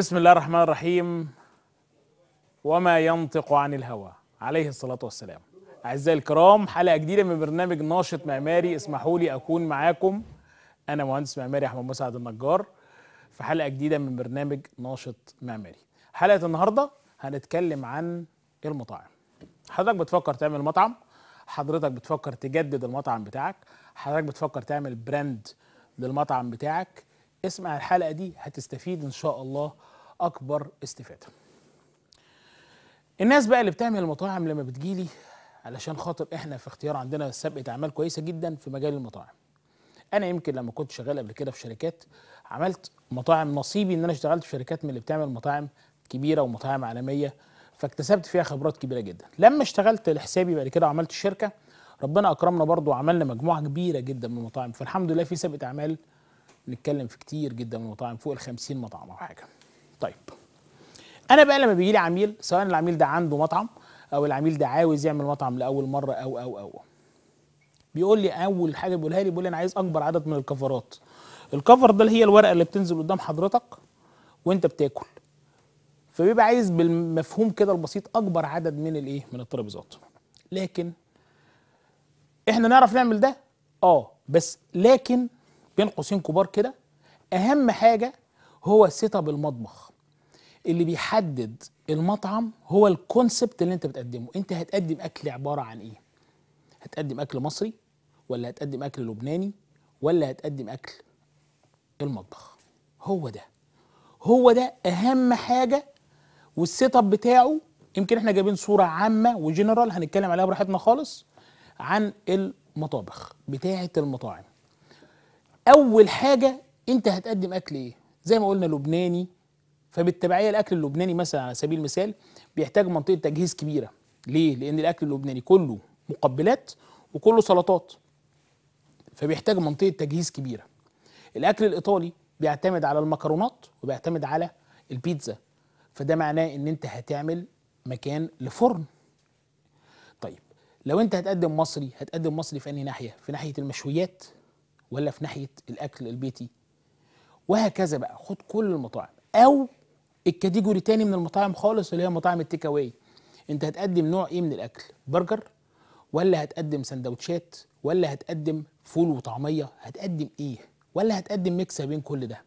بسم الله الرحمن الرحيم وما ينطق عن الهوى عليه الصلاة والسلام أعزائي الكرام حلقة جديدة من برنامج ناشط معماري اسمحوا لي أكون معاكم أنا مهندس معماري أحمد مسعد النجار في حلقة جديدة من برنامج ناشط معماري حلقة النهاردة هنتكلم عن المطاعم حضرتك بتفكر تعمل مطعم حضرتك بتفكر تجدد المطعم بتاعك حضرتك بتفكر تعمل براند للمطعم بتاعك اسمع الحلقة دي هتستفيد إن شاء الله اكبر استفاده الناس بقى اللي بتعمل المطاعم لما بتجيلي علشان خاطر احنا في اختيار عندنا سابقه اعمال كويسه جدا في مجال المطاعم انا يمكن لما كنت شغال قبل كده في شركات عملت مطاعم نصيبي ان انا اشتغلت في شركات من اللي بتعمل مطاعم كبيره ومطاعم عالميه فاكتسبت فيها خبرات كبيره جدا لما اشتغلت لحسابي بعد كده وعملت الشركه ربنا اكرمنا برضو وعملنا مجموعه كبيره جدا من المطاعم فالحمد لله في سابقه اعمال نتكلم في كتير جدا من المطاعم فوق ال 50 مطعم او حاجه طيب انا بقى لما بيجي لي عميل سواء العميل ده عنده مطعم او العميل ده عاوز يعمل مطعم لاول مره او او او بيقول لي اول حاجه بيقولها لي بيقول لي انا عايز اكبر عدد من الكفرات الكفر ده اللي هي الورقه اللي بتنزل قدام حضرتك وانت بتاكل فبيبقى عايز بالمفهوم كده البسيط اكبر عدد من الايه من الترابيزات لكن احنا نعرف نعمل ده اه بس لكن بين قوسين كبار كده اهم حاجه هو سيت اب المطبخ اللي بيحدد المطعم هو الكونسبت اللي انت بتقدمه انت هتقدم اكل عباره عن ايه هتقدم اكل مصري ولا هتقدم اكل لبناني ولا هتقدم اكل المطبخ هو ده هو ده اهم حاجه والسيت اب بتاعه يمكن احنا جايبين صوره عامه وجنرال هنتكلم عليها براحتنا خالص عن المطابخ بتاعه المطاعم اول حاجه انت هتقدم اكل ايه زي ما قلنا لبناني فبالتبعيه الاكل اللبناني مثلا على سبيل المثال بيحتاج منطقه تجهيز كبيره ليه لان الاكل اللبناني كله مقبلات وكله سلطات فبيحتاج منطقه تجهيز كبيره الاكل الايطالي بيعتمد على المكرونات وبيعتمد على البيتزا فده معناه ان انت هتعمل مكان لفرن طيب لو انت هتقدم مصري هتقدم مصري في انهي ناحيه في ناحيه المشويات ولا في ناحيه الاكل البيتي وهكذا بقى خد كل المطاعم او الكاتيجوري تاني من المطاعم خالص اللي هي مطاعم التيك اواي انت هتقدم نوع ايه من الاكل برجر ولا هتقدم سندوتشات ولا هتقدم فول وطعميه هتقدم ايه ولا هتقدم ميكس بين كل ده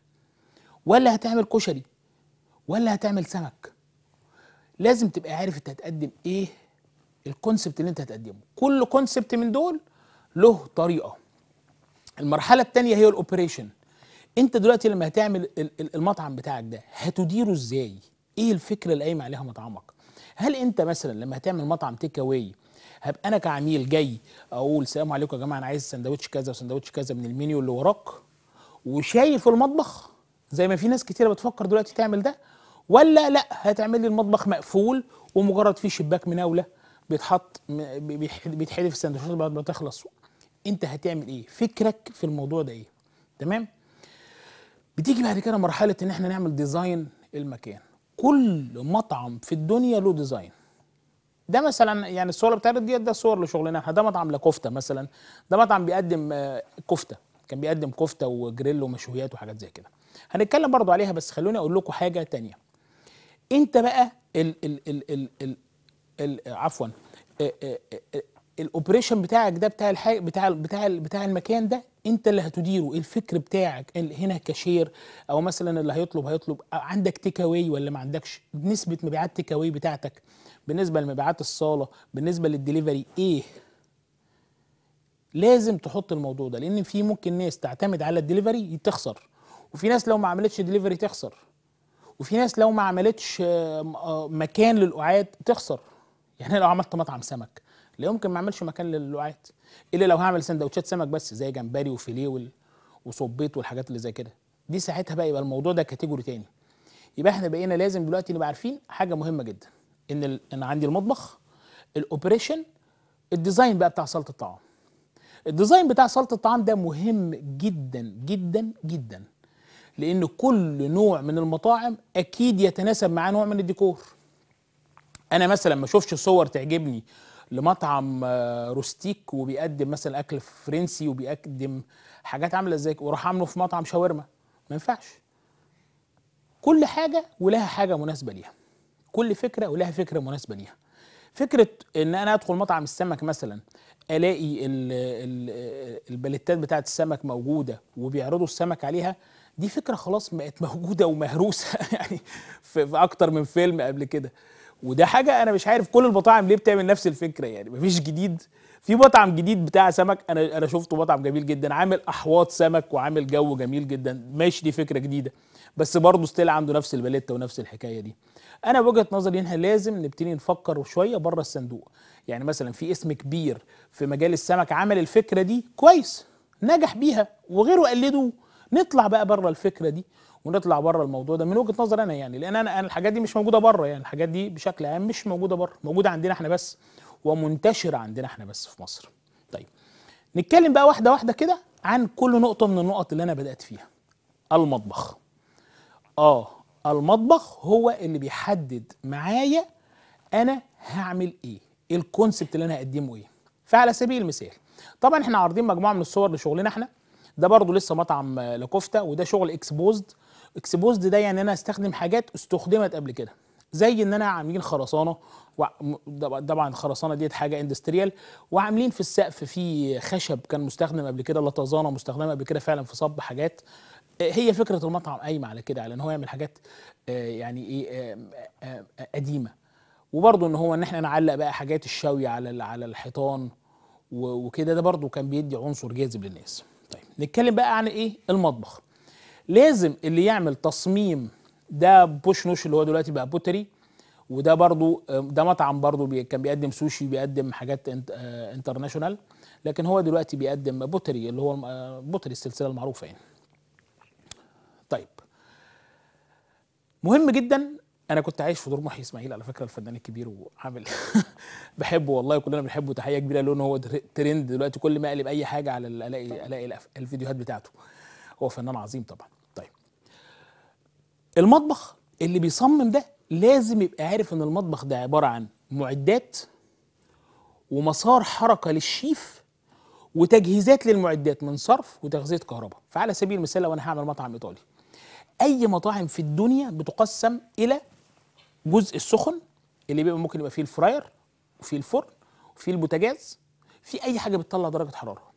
ولا هتعمل كشري ولا هتعمل سمك لازم تبقى عارف انت هتقدم ايه الكونسبت اللي انت هتقدمه كل كونسبت من دول له طريقه المرحله الثانيه هي الاوبريشن انت دلوقتي لما هتعمل المطعم بتاعك ده هتديره ازاي ايه الفكره اللي قايم عليها مطعمك هل انت مثلا لما هتعمل مطعم تيك اواي هبقى انا كعميل جاي اقول السلام عليكم يا جماعه انا عايز سندوتش كذا وسندوتش كذا من المنيو اللي وراك وشايف المطبخ زي ما في ناس كتيره بتفكر دلوقتي تعمل ده ولا لا هتعمل لي المطبخ مقفول ومجرد فيه شباك مناوله بيتحط بيتحدف السندوتشات بعد ما تخلص انت هتعمل ايه فكرك في الموضوع ده ايه تمام بتيجي بعد كده مرحله ان احنا نعمل ديزاين المكان كل مطعم في الدنيا له ديزاين ده مثلا يعني الصورة بتاعت ديت ده صور لشغلنا احنا ده مطعم لكفته مثلا ده مطعم بيقدم آه، كفته كان بيقدم كفته وجريل ومشويات وحاجات زي كده هنتكلم برضو عليها بس خلوني اقول لكم حاجه تانية انت بقى ال ال ال ال, ال, ال عفوا آه، آه، الاوبريشن بتاعك ده بتاع الحي بتاع بتاع بتاع المكان ده انت اللي هتديره الفكر بتاعك هنا كاشير او مثلا اللي هيطلب هيطلب عندك تيك اواي ولا ما عندكش نسبه مبيعات تيك اواي بتاعتك بالنسبه لمبيعات الصاله بالنسبه للدليفري ايه لازم تحط الموضوع ده لان في ممكن ناس تعتمد على الدليفري تخسر وفي ناس لو ما عملتش دليفري تخسر وفي ناس لو ما عملتش آه، آه، مكان للقعاد تخسر يعني لو عملت مطعم سمك لا يمكن ما اعملش مكان للوعات الا لو هعمل سندوتشات سمك بس زي جمبري وفيليه وصبيط والحاجات اللي زي كده دي ساعتها بقى يبقى الموضوع ده كاتيجوري تاني يبقى احنا بقينا لازم دلوقتي نبقى عارفين حاجه مهمه جدا ان ال... ان عندي المطبخ الاوبريشن الديزاين بقى بتاع صاله الطعام الديزاين بتاع صاله الطعام ده مهم جدا جدا جدا لان كل نوع من المطاعم اكيد يتناسب مع نوع من الديكور انا مثلا ما اشوفش صور تعجبني لمطعم آه، روستيك وبيقدم مثلا اكل فرنسي وبيقدم حاجات عامله ازاي وراح عامله في مطعم شاورما ما ينفعش كل حاجه ولها حاجه مناسبه ليها كل فكره ولها فكره مناسبه ليها فكره ان انا ادخل مطعم السمك مثلا الاقي البلتات بتاعه السمك موجوده وبيعرضوا السمك عليها دي فكره خلاص بقت موجوده ومهروسه يعني في اكتر من فيلم قبل كده وده حاجه انا مش عارف كل المطاعم ليه بتعمل نفس الفكره يعني مفيش جديد في مطعم جديد بتاع سمك انا انا شفته مطعم جميل جدا عامل احواض سمك وعامل جو جميل جدا ماشي دي فكره جديده بس برضه ستيل عنده نفس الباليتا ونفس الحكايه دي انا وجهه نظري انها لازم نبتدي نفكر شويه بره الصندوق يعني مثلا في اسم كبير في مجال السمك عمل الفكره دي كويس نجح بيها وغيره قلده نطلع بقى بره الفكره دي ونطلع بره الموضوع ده من وجهه نظر انا يعني لان انا الحاجات دي مش موجوده بره يعني الحاجات دي بشكل عام مش موجوده بره موجوده عندنا احنا بس ومنتشره عندنا احنا بس في مصر طيب نتكلم بقى واحده واحده كده عن كل نقطه من النقط اللي انا بدات فيها المطبخ اه المطبخ هو اللي بيحدد معايا انا هعمل ايه الكونسبت اللي انا هقدمه ايه فعلى سبيل المثال طبعا احنا عارضين مجموعه من الصور لشغلنا احنا ده برضه لسه مطعم لكفته وده شغل اكسبوزد اكسبوزد ده يعني انا استخدم حاجات استخدمت قبل كده زي ان انا عاملين خرسانه طبعا الخرسانه ديت حاجه اندستريال وعاملين في السقف في خشب كان مستخدم قبل كده لطزانه مستخدمه قبل كده فعلا في صب حاجات هي فكره المطعم قايمه على كده على ان هو يعمل حاجات آه، يعني ايه آه، آه، قديمه وبرضه ان هو ان احنا نعلق بقى حاجات الشوي على على الحيطان وكده ده برضه كان بيدي عنصر جاذب للناس طيب نتكلم بقى عن ايه المطبخ لازم اللي يعمل تصميم ده بوش نوش اللي هو دلوقتي بقى بوتري وده برضو ده مطعم برضو بي كان بيقدم سوشي بيقدم حاجات انت انترناشونال آه، لكن هو دلوقتي بيقدم بوتري اللي هو بوتري آه، السلسله المعروفه يعني طيب مهم جدا انا كنت عايش في دور محي اسماعيل على فكره الفنان الكبير وعامل بحبه والله كلنا بنحبه تحيه كبيره له هو ترند دلوقتي كل ما اقلب اي حاجه على الاقي الاقي الفيديوهات بتاعته هو فنان عظيم طبعا طيب المطبخ اللي بيصمم ده لازم يبقى عارف ان المطبخ ده عباره عن معدات ومسار حركه للشيف وتجهيزات للمعدات من صرف وتغذيه كهرباء فعلى سبيل المثال لو انا هعمل مطعم ايطالي اي مطاعم في الدنيا بتقسم الى جزء السخن اللي بيبقى ممكن يبقى فيه الفراير وفيه الفرن وفيه البوتاجاز في اي حاجه بتطلع درجه حراره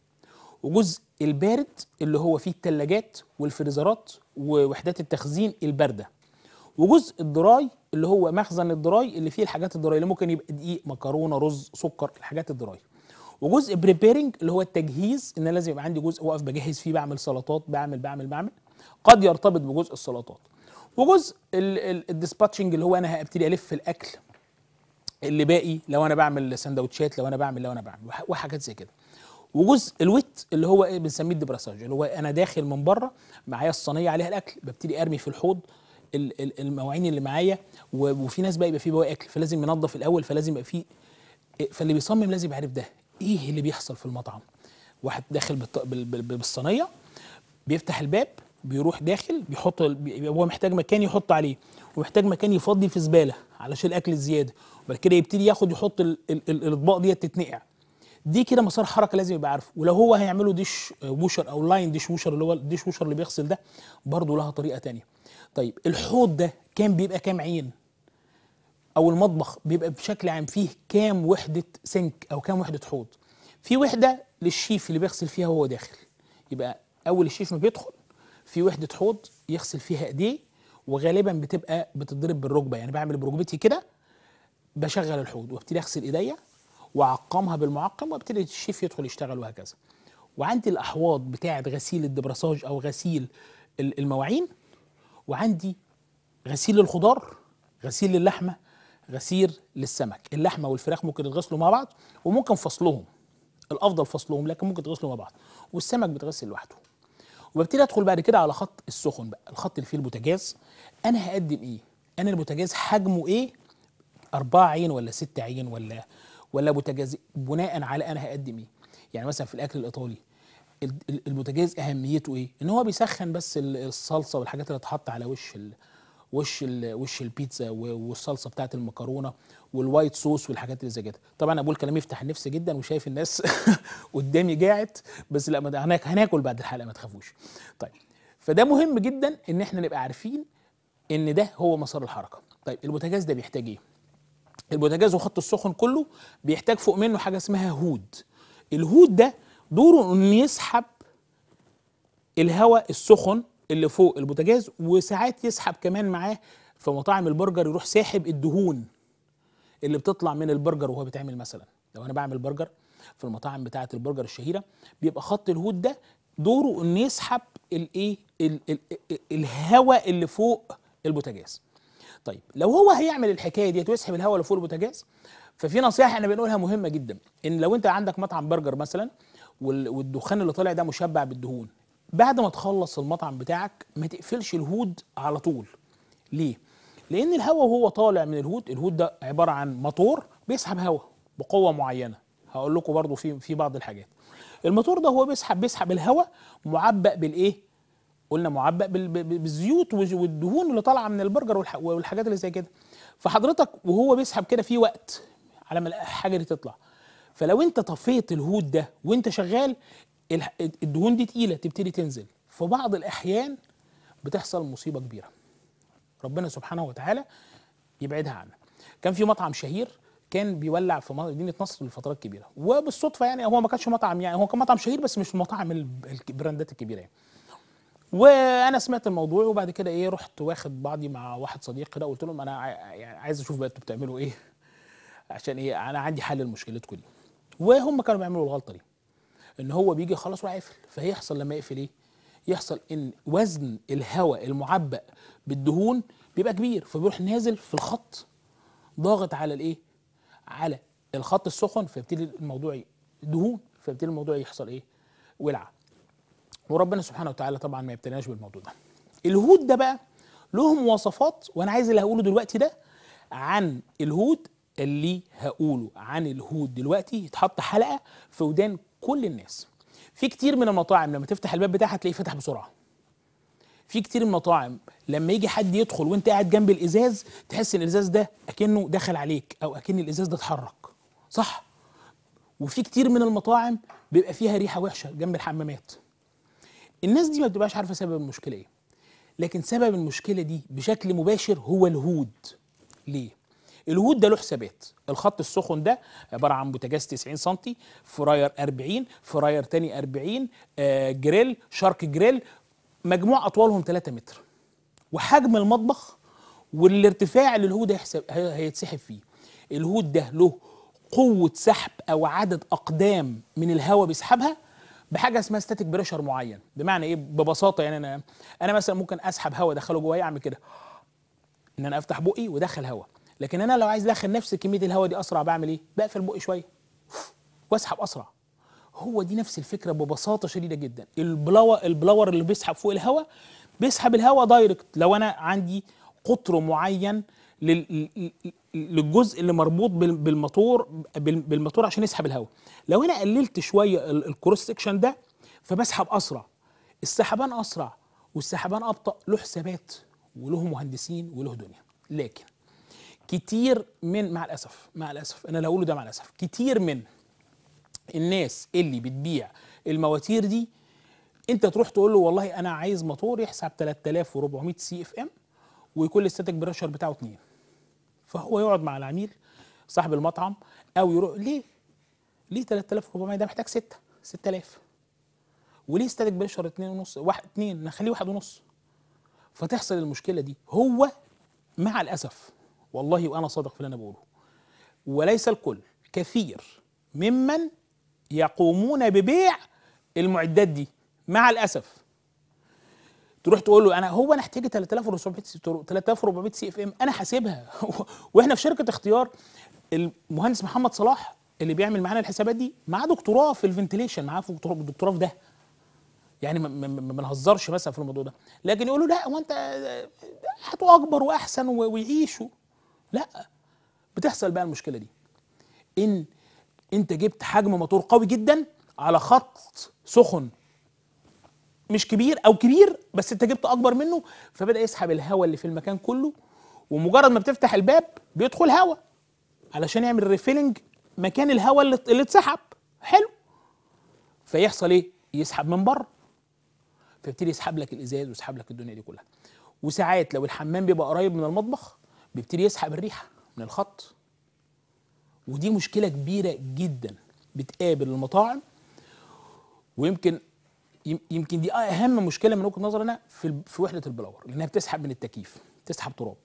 وجزء البارد اللي هو فيه الثلاجات والفريزرات ووحدات التخزين البارده وجزء الدراي اللي هو مخزن الدراي اللي فيه الحاجات الدراي اللي ممكن يبقى دقيق مكرونه رز سكر الحاجات الدراي وجزء بريبيرنج اللي هو التجهيز ان انا لازم يبقى عندي جزء واقف بجهز فيه بعمل سلطات بعمل بعمل بعمل قد يرتبط بجزء السلطات وجزء الديسباتشنج اللي هو انا هبتدي الف الاكل اللي باقي لو انا بعمل سندوتشات لو انا بعمل لو انا بعمل وحاجات زي كده وجزء الويت اللي هو ايه بنسميه الدبراساج اللي هو انا داخل من بره معايا الصينيه عليها الاكل ببتدي ارمي في الحوض المواعين اللي معايا وفي ناس بقى يبقى في بواقي اكل فلازم ينظف الاول فلازم يبقى في إيه، فاللي بيصمم لازم يعرف ده ايه اللي بيحصل في المطعم واحد داخل بالصينيه بيفتح الباب بيروح داخل بيحط هو محتاج مكان يحط عليه ومحتاج مكان يفضي في زباله علشان الاكل الزياده وبعد كده يبتدي ياخد يحط الاطباق ديت تتنقع دي كده مسار حركه لازم يبقى عارفه ولو هو هيعمله ديش ووشر او لاين ديش ووشر اللي هو الديش ووشر اللي بيغسل ده برضه لها طريقه تانية طيب الحوض ده كام بيبقى كام عين او المطبخ بيبقى بشكل عام فيه كام وحده سنك او كام وحده حوض في وحده للشيف اللي بيغسل فيها وهو داخل يبقى اول الشيف ما بيدخل في وحده حوض يغسل فيها ايديه وغالبا بتبقى بتضرب بالركبه يعني بعمل بركبتي كده بشغل الحوض وابتدي اغسل ايديا وعقمها بالمعقم وابتدى الشيف يدخل يشتغل وهكذا وعندي الاحواض بتاعه غسيل الدبرساج او غسيل المواعين وعندي غسيل الخضار غسيل للحمه غسيل للسمك اللحمه والفراخ ممكن يتغسلوا مع بعض وممكن فصلهم الافضل فصلهم لكن ممكن يتغسلوا مع بعض والسمك بيتغسل لوحده وببتدي ادخل بعد كده على خط السخن بقى الخط اللي فيه البوتاجاز انا هقدم ايه انا البوتاجاز حجمه ايه أربعة عين ولا ستة عين ولا ولا بوتاجاز بناء على انا هقدم ايه يعني مثلا في الاكل الايطالي البوتاجاز اهميته ايه ان هو بيسخن بس الصلصه والحاجات اللي اتحط على وش ال وش ال وش البيتزا والصلصه بتاعت المكرونه والوايت صوص والحاجات اللي زي كده طبعا انا بقول كلام يفتح النفس جدا وشايف الناس قدامي جاعت بس لا هناكل بعد الحلقه ما تخافوش طيب فده مهم جدا ان احنا نبقى عارفين ان ده هو مسار الحركه طيب البوتاجاز ده بيحتاج ايه البوتاجاز وخط السخن كله بيحتاج فوق منه حاجه اسمها هود الهود ده دوره انه يسحب الهواء السخن اللي فوق البوتاجاز وساعات يسحب كمان معاه في مطاعم البرجر يروح ساحب الدهون اللي بتطلع من البرجر وهو بيتعمل مثلا لو انا بعمل برجر في المطاعم بتاعه البرجر الشهيره بيبقى خط الهود ده دوره انه يسحب الايه الهواء اللي فوق البوتاجاز طيب لو هو هيعمل الحكايه ديت ويسحب الهواء لفوق البوتاجاز ففي نصيحه احنا بنقولها مهمه جدا ان لو انت عندك مطعم برجر مثلا والدخان اللي طالع ده مشبع بالدهون بعد ما تخلص المطعم بتاعك ما تقفلش الهود على طول ليه لان الهواء وهو طالع من الهود الهود ده عباره عن مطور بيسحب هواء بقوه معينه هقول لكم برضو في في بعض الحاجات الموتور ده هو بيسحب بيسحب الهواء معبأ بالايه قلنا معبأ بالزيوت والدهون اللي طالعه من البرجر والحاجات اللي زي كده فحضرتك وهو بيسحب كده في وقت على ما الحاجه دي تطلع فلو انت طفيت الهود ده وانت شغال الدهون دي تقيله تبتدي تنزل في بعض الاحيان بتحصل مصيبه كبيره ربنا سبحانه وتعالى يبعدها عنا كان في مطعم شهير كان بيولع في مدينه نصر لفترات كبيره وبالصدفه يعني هو ما كانش مطعم يعني هو كان مطعم شهير بس مش المطاعم البراندات الكبيره يعني وانا سمعت الموضوع وبعد كده ايه رحت واخد بعضي مع واحد صديق كده قلت لهم انا يعني عايز اشوف بقى انتوا بتعملوا ايه عشان ايه انا عندي حل لمشكلتكم دي وهم كانوا بيعملوا الغلطه دي ان هو بيجي خلاص وقافل فيحصل لما يقفل ايه يحصل ان وزن الهواء المعبأ بالدهون بيبقى كبير فبيروح نازل في الخط ضاغط على الايه على الخط السخن فيبتدي الموضوع دهون فيبتدي الموضوع يحصل ايه ولعه وربنا سبحانه وتعالى طبعا ما يبتليناش بالموضوع ده الهود ده بقى لهم مواصفات وانا عايز اللي هقوله دلوقتي ده عن الهود اللي هقوله عن الهود دلوقتي يتحط حلقه في ودان كل الناس في كتير من المطاعم لما تفتح الباب بتاعها تلاقيه فتح بسرعه في كتير من المطاعم لما يجي حد يدخل وانت قاعد جنب الازاز تحس ان الازاز ده اكنه دخل عليك او اكن الازاز ده اتحرك صح وفي كتير من المطاعم بيبقى فيها ريحه وحشه جنب الحمامات الناس دي ما بتبقاش عارفه سبب المشكله ايه لكن سبب المشكله دي بشكل مباشر هو الهود ليه الهود ده له حسابات الخط السخن ده عباره عن بوتاجاز 90 سم فراير 40 فراير تاني 40 آه جريل شارك جريل مجموع اطوالهم 3 متر وحجم المطبخ والارتفاع اللي الهود هيتسحب فيه الهود ده له قوه سحب او عدد اقدام من الهواء بيسحبها بحاجه اسمها ستاتيك بريشر معين بمعنى ايه ببساطه يعني انا انا مثلا ممكن اسحب هواء ادخله جوايا اعمل كده ان انا افتح بقي وادخل هواء لكن انا لو عايز ادخل نفس كميه الهواء دي اسرع بعمل ايه بقفل بقي شويه واسحب اسرع هو دي نفس الفكره ببساطه شديده جدا البلاور البلاور اللي بيسحب فوق الهواء بيسحب الهواء دايركت لو انا عندي قطر معين للجزء اللي مربوط بالموتور بالموتور عشان يسحب الهواء لو انا قللت شويه الكروس سكشن ده فبسحب اسرع السحبان اسرع والسحبان ابطا له حسابات وله مهندسين وله دنيا لكن كتير من مع الاسف مع الاسف انا اللي هقوله ده مع الاسف كتير من الناس اللي بتبيع المواتير دي انت تروح تقول له والله انا عايز موتور يحسب 3400 سي اف ام ويكون الاستاتيك بريشر بتاعه 2 فهو يقعد مع العميل صاحب المطعم او يروح ليه ليه 3400 ده محتاج 6 6000 وليه ستاتيك بريشر 2 ونص 1 2 نخليه 1 ونص فتحصل المشكله دي هو مع الاسف والله وانا صادق في اللي انا بقوله وليس الكل كثير ممن يقومون ببيع المعدات دي مع الاسف تروح تقول له انا هو انا احتاج 3400 3400 سي اف ام انا حاسبها واحنا في شركه اختيار المهندس محمد صلاح اللي بيعمل معانا الحسابات دي معاه دكتوراه في الفنتليشن معاه في دكتوراه في ده يعني ما نهزرش مثلا في الموضوع ده لكن يقولوا لا هو انت هاتوا اكبر واحسن ويعيشوا لا بتحصل بقى المشكله دي ان انت جبت حجم موتور قوي جدا على خط سخن مش كبير او كبير بس انت جبت اكبر منه فبدا يسحب الهواء اللي في المكان كله ومجرد ما بتفتح الباب بيدخل هواء علشان يعمل ريفيلنج مكان الهواء اللي, اللي اتسحب حلو فيحصل ايه يسحب من بره فيبتدي يسحب لك الازاز ويسحب لك الدنيا دي كلها وساعات لو الحمام بيبقى قريب من المطبخ بيبتدي يسحب الريحه من الخط ودي مشكله كبيره جدا بتقابل المطاعم ويمكن يمكن دي اهم مشكله من وجهه نظري انا في في وحده البلور لانها بتسحب من التكييف بتسحب تراب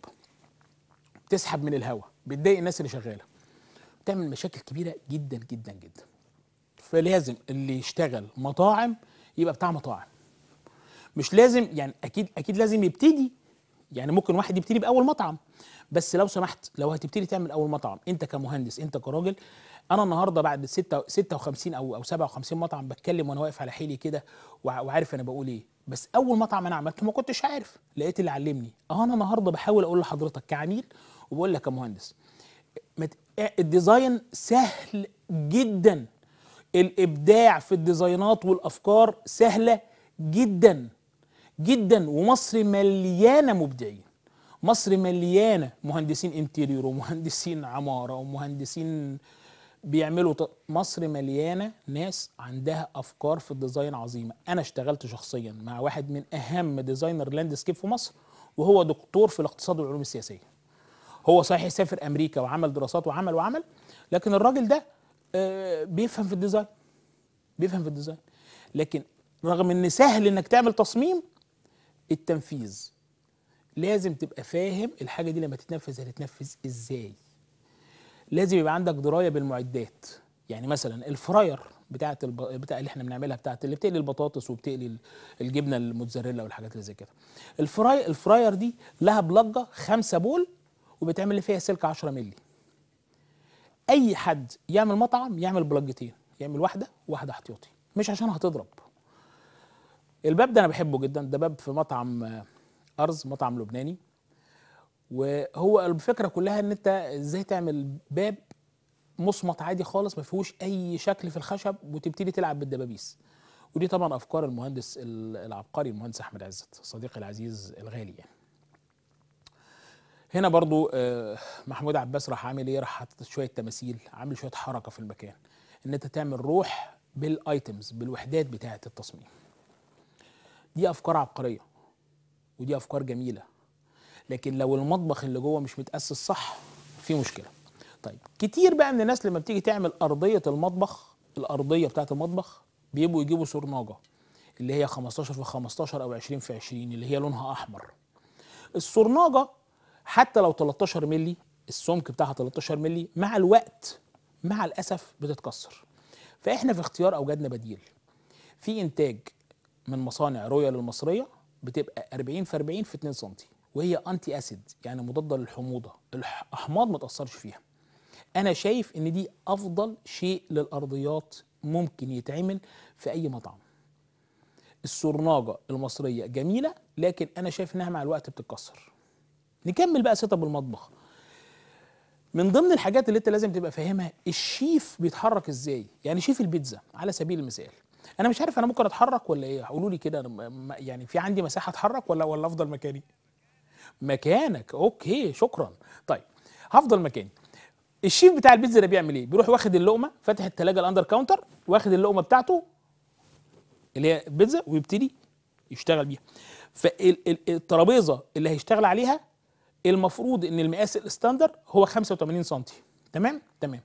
بتسحب من الهواء بتضايق الناس اللي شغاله تعمل مشاكل كبيره جدا جدا جدا فلازم اللي يشتغل مطاعم يبقى بتاع مطاعم مش لازم يعني اكيد اكيد لازم يبتدي يعني ممكن واحد يبتدي باول مطعم بس لو سمحت لو هتبتدي تعمل اول مطعم انت كمهندس انت كراجل انا النهارده بعد ستة 56 او او 57 مطعم بتكلم وانا واقف على حيلي كده وعارف انا بقول ايه بس اول مطعم انا عملته ما كنتش عارف لقيت اللي علمني اه انا النهارده بحاول اقول لحضرتك كعميل وبقول لك كمهندس الديزاين سهل جدا الابداع في الديزاينات والافكار سهله جدا جدا ومصر مليانه مبدعين مصر مليانه مهندسين انتيريور ومهندسين عماره ومهندسين بيعملوا مصر مليانه ناس عندها افكار في الديزاين عظيمه انا اشتغلت شخصيا مع واحد من اهم ديزاينر لاندسكيب في مصر وهو دكتور في الاقتصاد والعلوم السياسيه هو صحيح سافر امريكا وعمل دراسات وعمل وعمل لكن الراجل ده آه، بيفهم في الديزاين بيفهم في الديزاين لكن رغم ان سهل انك تعمل تصميم التنفيذ لازم تبقى فاهم الحاجه دي لما تتنفذ هتتنفذ ازاي لازم يبقى عندك درايه بالمعدات يعني مثلا الفراير بتاعه الب... بتاع اللي احنا بنعملها بتاعه اللي بتقلي البطاطس وبتقلي الجبنه الموتزاريلا والحاجات اللي زي كده الفراير الفراير دي لها بلجه 5 بول وبتعمل فيها سلك 10 مللي اي حد يعمل مطعم يعمل بلجتين يعمل واحده وواحده احتياطي مش عشان هتضرب الباب ده انا بحبه جدا ده باب في مطعم آه، ارز مطعم لبناني وهو الفكره كلها ان انت ازاي تعمل باب مصمت عادي خالص ما فيهوش اي شكل في الخشب وتبتدي تلعب بالدبابيس ودي طبعا افكار المهندس العبقري المهندس احمد عزت صديقي العزيز الغالي يعني هنا برضو آه، محمود عباس راح عامل ايه راح حاطط شويه تماثيل عامل شويه حركه في المكان ان انت تعمل روح بالايتمز بالوحدات بتاعه التصميم دي افكار عبقريه ودي افكار جميله لكن لو المطبخ اللي جوه مش متاسس صح في مشكله طيب كتير بقى من الناس لما بتيجي تعمل ارضيه المطبخ الارضيه بتاعه المطبخ بيبقوا يجيبوا سرناجه اللي هي 15 في 15 او 20 في 20 اللي هي لونها احمر السرناجه حتى لو 13 مللي السمك بتاعها 13 مللي مع الوقت مع الاسف بتتكسر فاحنا في اختيار اوجدنا بديل في انتاج من مصانع رويال المصريه بتبقى 40 في 40 في 2 سم وهي انتي اسيد يعني مضاده للحموضه الاحماض ما تاثرش فيها انا شايف ان دي افضل شيء للارضيات ممكن يتعمل في اي مطعم السرناجه المصريه جميله لكن انا شايف انها مع الوقت بتتكسر نكمل بقى سيت اب المطبخ من ضمن الحاجات اللي انت لازم تبقى فاهمها الشيف بيتحرك ازاي يعني شيف البيتزا على سبيل المثال انا مش عارف انا ممكن اتحرك ولا ايه قولوا لي كده يعني في عندي مساحه اتحرك ولا ولا افضل مكاني مكانك اوكي شكرا طيب هفضل مكاني الشيف بتاع البيتزا ده بيعمل ايه بيروح واخد اللقمه فاتح التلاجة الاندر كاونتر واخد اللقمه بتاعته اللي هي البيتزا ويبتدي يشتغل بيها فالترابيزه اللي هيشتغل عليها المفروض ان المقاس الاستاندر هو 85 سم تمام تمام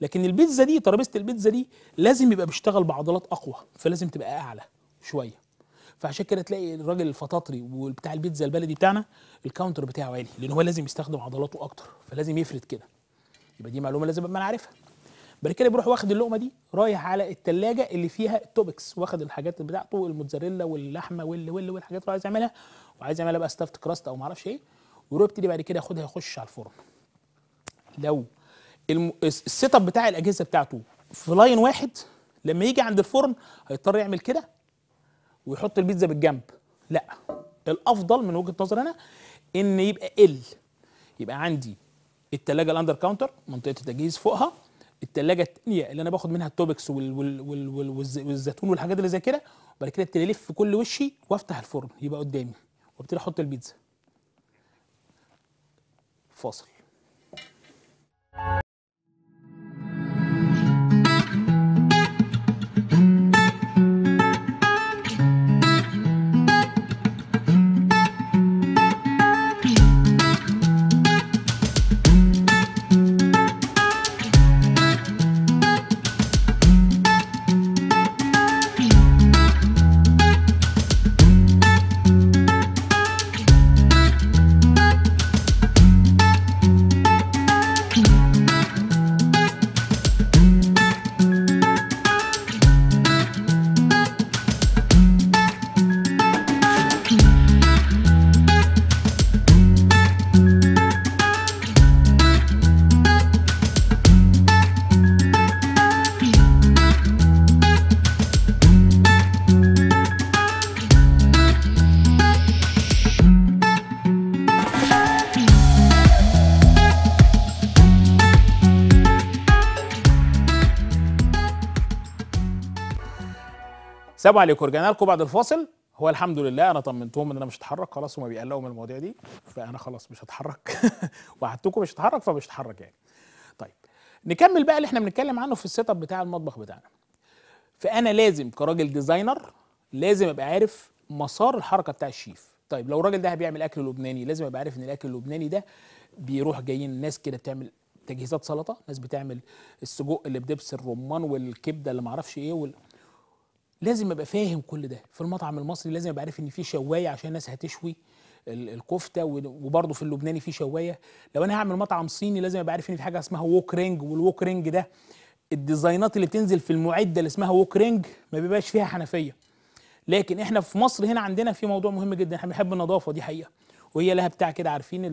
لكن البيتزا دي ترابيزه البيتزا دي لازم يبقى بيشتغل بعضلات اقوى فلازم تبقى اعلى شويه فعشان كده تلاقي الراجل الفطاطري وبتاع البيتزا البلدي بتاعنا الكاونتر بتاعه عالي لان هو لازم يستخدم عضلاته اكتر فلازم يفرد كده يبقى دي معلومه لازم ابقى انا عارفها بعد كده بيروح واخد اللقمه دي رايح على الثلاجه اللي فيها التوبكس واخد الحاجات بتاعته الموتزاريلا واللحمه وال وال والحاجات اللي عايز يعملها وعايز يعملها بقى ستافت كراست او معرفش ايه ويبتدي بعد كده ياخدها يخش على الفرن لو الم... السيت اب بتاع الاجهزه بتاعته في لاين واحد لما يجي عند الفرن هيضطر يعمل كده ويحط البيتزا بالجنب لا الافضل من وجهه نظري انا ان يبقى ال يبقى عندي التلاجة الاندر كاونتر منطقه التجهيز فوقها التلاجة الثانيه اللي انا باخد منها التوبكس والزيتون والحاجات اللي زي كده وبعد كده ابتدي الف في كل وشي وافتح الفرن يبقى قدامي وابتدي احط البيتزا fossil سلام عليكم رجعنا لكم بعد الفاصل هو الحمد لله انا طمنتهم ان انا مش هتحرك خلاص وما بيقلقوا من المواضيع دي فانا خلاص مش هتحرك وعدتكم مش هتحرك فمش هتحرك يعني طيب نكمل بقى اللي احنا بنتكلم عنه في السيت اب بتاع المطبخ بتاعنا فانا لازم كراجل ديزاينر لازم ابقى عارف مسار الحركه بتاع الشيف طيب لو الراجل ده بيعمل اكل لبناني لازم ابقى عارف ان الاكل اللبناني ده بيروح جايين ناس كده بتعمل تجهيزات سلطه ناس بتعمل السجق اللي بدبس الرمان والكبده اللي معرفش ايه وال... لازم ابقى فاهم كل ده في المطعم المصري لازم ابقى عارف ان في شوايه عشان الناس هتشوي الكفته وبرضه في اللبناني في شوايه لو انا هعمل مطعم صيني لازم ابقى عارف ان في حاجه اسمها ووك رينج والووك رينج ده الديزاينات اللي بتنزل في المعده اللي اسمها ووك رينج ما بيبقاش فيها حنفيه لكن احنا في مصر هنا عندنا في موضوع مهم جدا احنا بنحب النظافه دي حقيقه وهي لها بتاع كده عارفين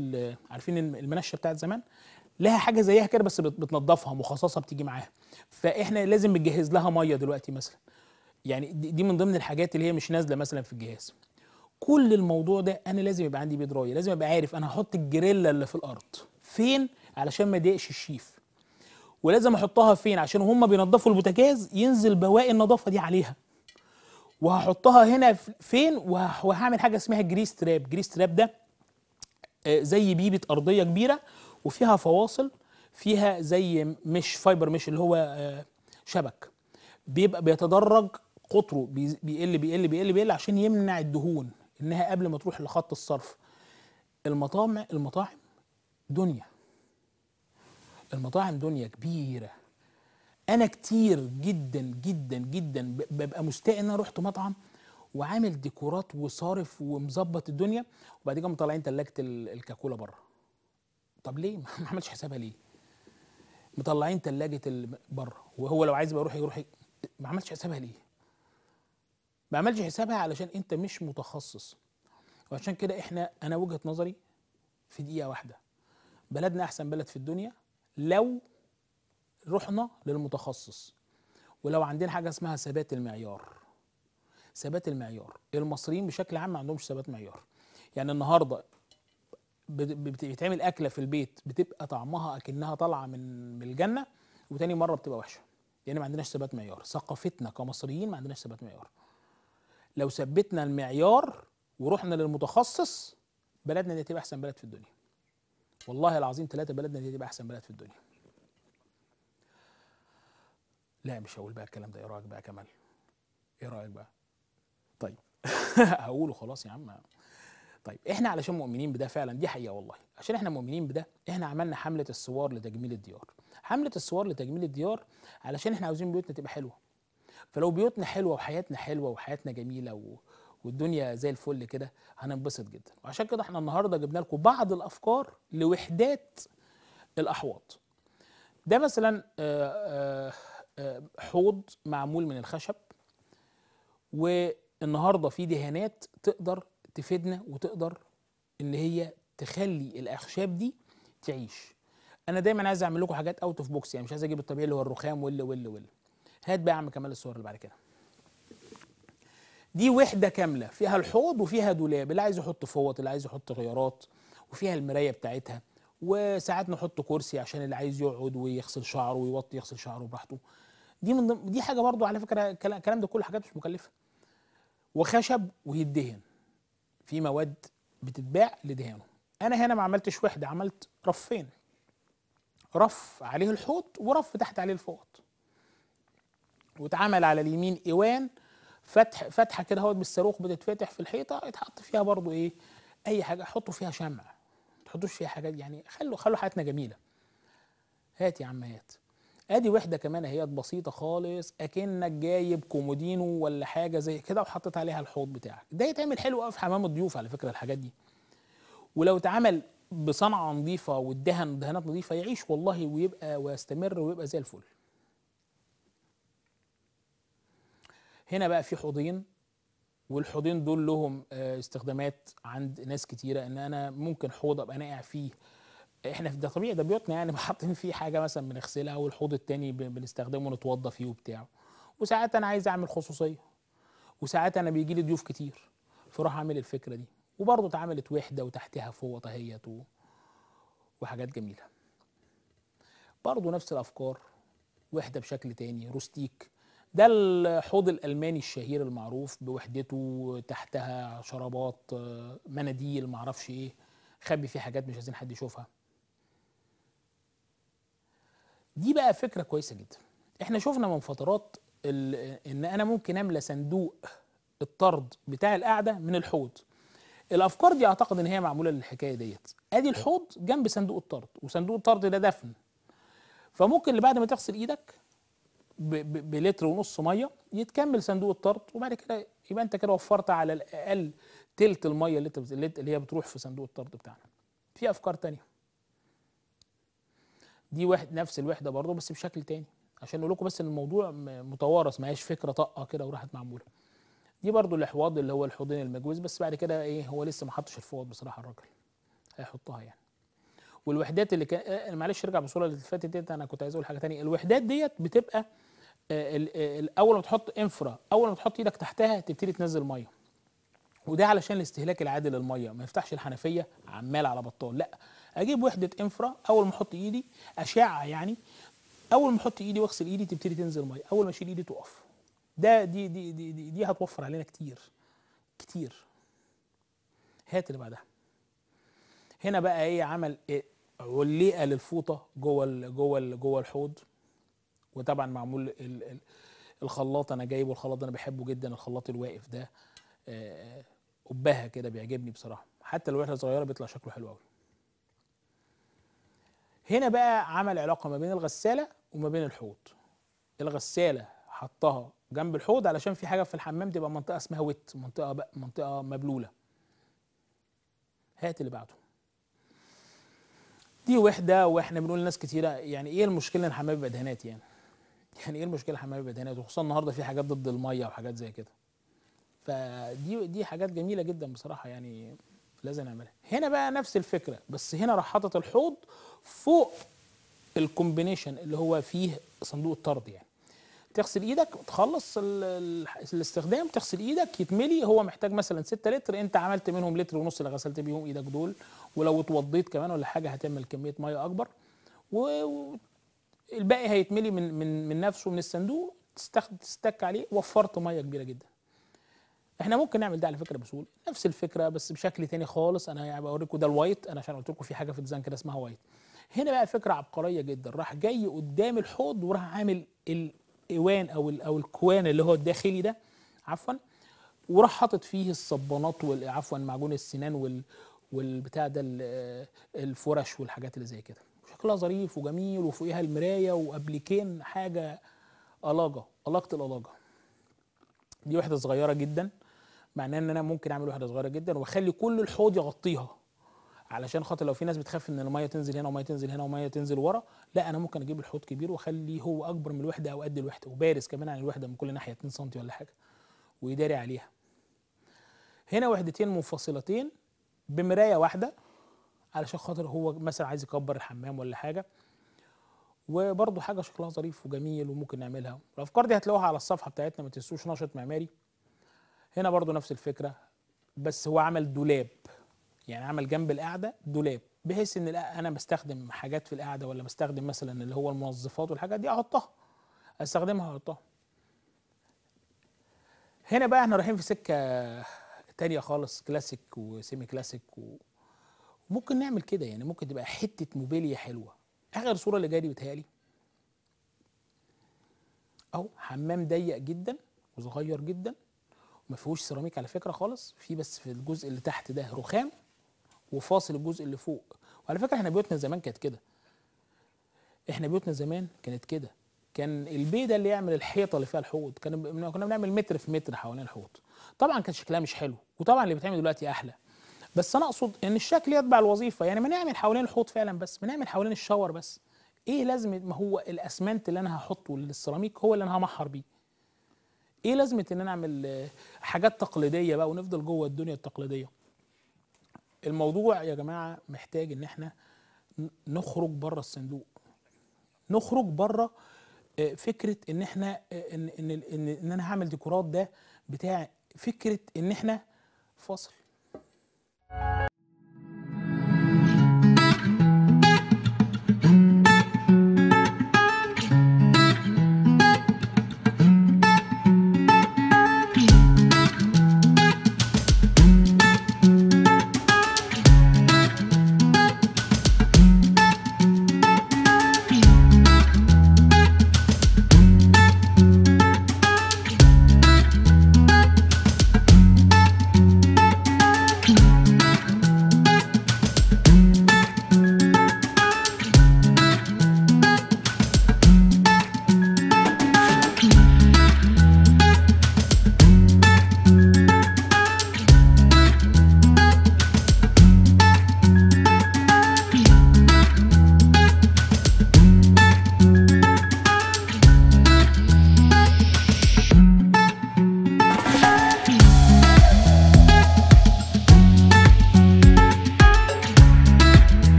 عارفين المنشه بتاعت زمان لها حاجه زيها كده بس بتنظفها مخصصه بتيجي معاها فاحنا لازم نجهز لها ميه دلوقتي مثلا يعني دي من ضمن الحاجات اللي هي مش نازله مثلا في الجهاز كل الموضوع ده انا لازم يبقى عندي بيدرايه لازم ابقى عارف انا هحط الجريلا اللي في الارض فين علشان ما يضايقش الشيف ولازم احطها فين عشان هم بينضفوا البوتاجاز ينزل بواقي النظافه دي عليها وهحطها هنا فين وهعمل حاجه اسمها جريس تراب جريس تراب ده آه، زي بيبه ارضيه كبيره وفيها فواصل فيها زي مش فايبر مش اللي هو آه، شبك بيبقى بيتدرج قطره بيقل بيقل بيقل بيقل عشان يمنع الدهون انها قبل ما تروح لخط الصرف المطاعم المطاعم دنيا المطاعم دنيا كبيره انا كتير جدا جدا جدا ببقى مستاء ان انا رحت مطعم وعامل ديكورات وصارف ومظبط الدنيا وبعد كده مطلعين ثلاجه الكاكولا بره طب ليه ما عملش حسابها ليه مطلعين ثلاجه بره وهو لو عايز بقى يروح يروح ما عملش حسابها ليه ما عملش حسابها علشان انت مش متخصص وعشان كده احنا انا وجهه نظري في دقيقه واحده بلدنا احسن بلد في الدنيا لو رحنا للمتخصص ولو عندنا حاجه اسمها ثبات المعيار ثبات المعيار المصريين بشكل عام ما عندهمش ثبات معيار يعني النهارده بتعمل اكله في البيت بتبقى طعمها اكنها طالعه من الجنه وتاني مره بتبقى وحشه لان يعني ما عندناش ثبات معيار ثقافتنا كمصريين ما عندناش ثبات معيار لو ثبتنا المعيار ورحنا للمتخصص بلدنا دي هتبقى احسن بلد في الدنيا والله العظيم ثلاثة بلدنا دي هتبقى احسن بلد في الدنيا لا مش هقول بقى الكلام ده ايه رايك بقى كمال ايه رايك بقى طيب هقوله خلاص يا عم طيب احنا علشان مؤمنين بده فعلا دي حقيقه والله عشان احنا مؤمنين بده احنا عملنا حمله الصور لتجميل الديار حمله الصور لتجميل الديار علشان احنا عاوزين بيوتنا تبقى حلوه فلو بيوتنا حلوه وحياتنا حلوه وحياتنا جميله و... والدنيا زي الفل كده هننبسط جدا وعشان كده احنا النهارده جبنا لكم بعض الافكار لوحدات الاحواض ده مثلا آه، آه، آه، حوض معمول من الخشب والنهارده في دهانات تقدر تفيدنا وتقدر ان هي تخلي الاخشاب دي تعيش انا دايما عايز اعمل لكم حاجات اوت اوف بوكس يعني مش عايز اجيب الطبيعي اللي هو الرخام وال وال وال هات بقى يا عم كمال الصور اللي بعد كده دي وحده كامله فيها الحوض وفيها دولاب اللي عايز يحط فوط اللي عايز يحط غيارات وفيها المرايه بتاعتها وساعات نحط كرسي عشان اللي عايز يقعد ويغسل شعره ويوطي يغسل شعره براحته دي من ضمن دي حاجه برضو على فكره الكلام ده كله حاجات مش مكلفه وخشب ويدهن في مواد بتتباع لدهانه انا هنا ما عملتش وحده عملت رفين رف عليه الحوض ورف تحت عليه الفوط واتعمل على اليمين ايوان فتح فتحه كده اهوت بالصاروخ بتتفتح في الحيطه اتحط فيها برضو ايه اي حاجه حطوا فيها شمع ما تحطوش فيها حاجات يعني خلوا خلوا حياتنا جميله هات يا عم هات ادي وحده كمان اهيت بسيطه خالص اكنك جايب كومودينو ولا حاجه زي كده وحطيت عليها الحوض بتاعك ده يتعمل حلو قوي في حمام الضيوف على فكره الحاجات دي ولو اتعمل بصنعه نظيفه والدهن دهانات نظيفه يعيش والله ويبقى ويستمر ويبقى زي الفل هنا بقى في حوضين والحوضين دول لهم آه، استخدامات عند ناس كتيره ان انا ممكن حوض ابقى قاعد فيه احنا ده طبيعي ده بيوتنا يعني حاطين فيه حاجه مثلا بنغسلها والحوض التاني بنستخدمه نتوضى فيه وبتاع وساعات انا عايز اعمل خصوصيه وساعات انا بيجي لي ضيوف كتير فراح اعمل الفكره دي وبرضه اتعملت وحده وتحتها فوط اهيت وحاجات جميله برضه نفس الافكار وحده بشكل تاني روستيك ده الحوض الالماني الشهير المعروف بوحدته تحتها شرابات آه، مناديل معرفش ايه خبي فيه حاجات مش عايزين حد يشوفها دي بقى فكره كويسه جدا احنا شفنا من فترات ان انا ممكن املى صندوق الطرد بتاع القعده من الحوض الافكار دي اعتقد ان هي معموله للحكايه ديت ادي الحوض جنب صندوق الطرد وصندوق الطرد ده دفن فممكن اللي بعد ما تغسل ايدك بلتر ونص ميه يتكمل صندوق الطرد وبعد كده يبقى انت كده وفرت على الاقل تلت الميه اللي انت اللي هي بتروح في صندوق الطرد بتاعنا في افكار تانية دي واحد نفس الوحده برضه بس بشكل تاني عشان اقول لكم بس ان الموضوع متوارث ما هياش فكره طاقه كده وراحت معموله دي برضه الاحواض اللي هو الحوضين المجوز بس بعد كده ايه هو لسه ما حطش الفوض بصراحه الراجل هيحطها يعني والوحدات اللي كان آه، معلش ارجع بصوره اللي فاتت ديت انا كنت عايز اقول حاجه تانية الوحدات ديت بتبقى اول ما تحط انفرا اول ما تحط ايدك تحتها تبتدي تنزل ميه وده علشان الاستهلاك العادل للميه ما يفتحش الحنفيه عمال على بطال لا اجيب وحده انفرا اول ما احط ايدي اشعه يعني اول ما احط ايدي واغسل ايدي تبتدي تنزل ميه اول ما اشيل ايدي تقف ده دي دي دي, دي, دي هتوفر علينا كتير كتير هات اللي بعدها هنا بقى ايه عمل إيه علقه للفوطه جوه الـ جوه الـ جوه الحوض وطبعا معمول الخلاط انا جايبه الخلاط انا بحبه جدا الخلاط الواقف ده آه، آه، قبها كده بيعجبني بصراحه حتى لو احنا صغيره بيطلع شكله حلو قوي هنا بقى عمل علاقه ما بين الغساله وما بين الحوض الغساله حطها جنب الحوض علشان في حاجه في الحمام تبقى منطقه اسمها ويت منطقه بقى منطقه مبلوله هات اللي بعده دي وحده واحنا بنقول لناس كتيره يعني ايه المشكله ان الحمام يبقى دهانات يعني يعني ايه المشكله حمام البدهانات وخصوصا يعني النهارده في حاجات ضد الميه وحاجات زي كده فدي دي حاجات جميله جدا بصراحه يعني لازم نعملها هنا بقى نفس الفكره بس هنا راح حاطط الحوض فوق الكومبينيشن اللي هو فيه صندوق الطرد يعني تغسل ايدك تخلص الاستخدام تغسل ايدك يتملي هو محتاج مثلا 6 لتر انت عملت منهم لتر ونص اللي غسلت بيهم ايدك دول ولو اتوضيت كمان ولا حاجه هتعمل كميه ميه اكبر و... الباقي هيتملي من من من نفسه من الصندوق تستك عليه وفرت ميه كبيره جدا احنا ممكن نعمل ده على فكره بسهوله نفس الفكره بس بشكل تاني خالص انا يعني بوريكم ده الوايت انا عشان قلت لكم في حاجه في الديزاين كده اسمها وايت هنا بقى فكره عبقريه جدا راح جاي قدام الحوض وراح عامل الايوان او او الكوان اللي هو الداخلي ده عفوا وراح حاطط فيه الصبانات عفوا معجون السنان وال والبتاع ده الفرش والحاجات اللي زي كده شكلها ظريف وجميل وفوقيها المرايه وابليكين حاجه الاجه الاجه الالاجه دي وحده صغيره جدا معناه ان انا ممكن اعمل وحده صغيره جدا واخلي كل الحوض يغطيها علشان خاطر لو في ناس بتخاف ان الميه تنزل هنا وميه تنزل هنا وميه تنزل ورا لا انا ممكن اجيب الحوض كبير واخليه هو اكبر من الوحده او قد الوحده وبارز كمان عن الوحده من كل ناحيه 2 سم ولا حاجه ويداري عليها هنا وحدتين منفصلتين بمرايه واحده علشان خاطر هو مثلا عايز يكبر الحمام ولا حاجه وبرضه حاجه شكلها ظريف وجميل وممكن نعملها الافكار دي هتلاقوها على الصفحه بتاعتنا ما تنسوش نشط معماري هنا برضه نفس الفكره بس هو عمل دولاب يعني عمل جنب القعده دولاب بحيث ان انا بستخدم حاجات في القعده ولا بستخدم مثلا اللي هو المنظفات والحاجات دي احطها استخدمها احطها هنا بقى احنا رايحين في سكه تانية خالص كلاسيك وسيمي كلاسيك و... ممكن نعمل كده يعني ممكن تبقى حته موبيليا حلوه اخر صوره اللي جايه دي بتهيألي اهو حمام ضيق جدا وصغير جدا ما فيهوش سيراميك على فكره خالص في بس في الجزء اللي تحت ده رخام وفاصل الجزء اللي فوق وعلى فكره احنا بيوتنا زمان كانت كده احنا بيوتنا زمان كانت كده كان البيه ده اللي يعمل الحيطه اللي فيها الحوض كان كنا بنعمل متر في متر حوالين الحوض طبعا كان شكلها مش حلو وطبعا اللي بيتعمل دلوقتي احلى بس انا اقصد ان الشكل يتبع الوظيفه يعني ما نعمل حوالين الحوض فعلا بس ما نعمل حوالين الشاور بس ايه لازمه ما هو الاسمنت اللي انا هحطه للسيراميك هو اللي انا همحر بيه ايه لازمه ان انا اعمل حاجات تقليديه بقى ونفضل جوه الدنيا التقليديه الموضوع يا جماعه محتاج ان احنا نخرج بره الصندوق نخرج بره آه، فكره ان احنا آه، ان ان ان, إن انا هعمل ديكورات ده بتاع فكره ان احنا فاصل Thank you.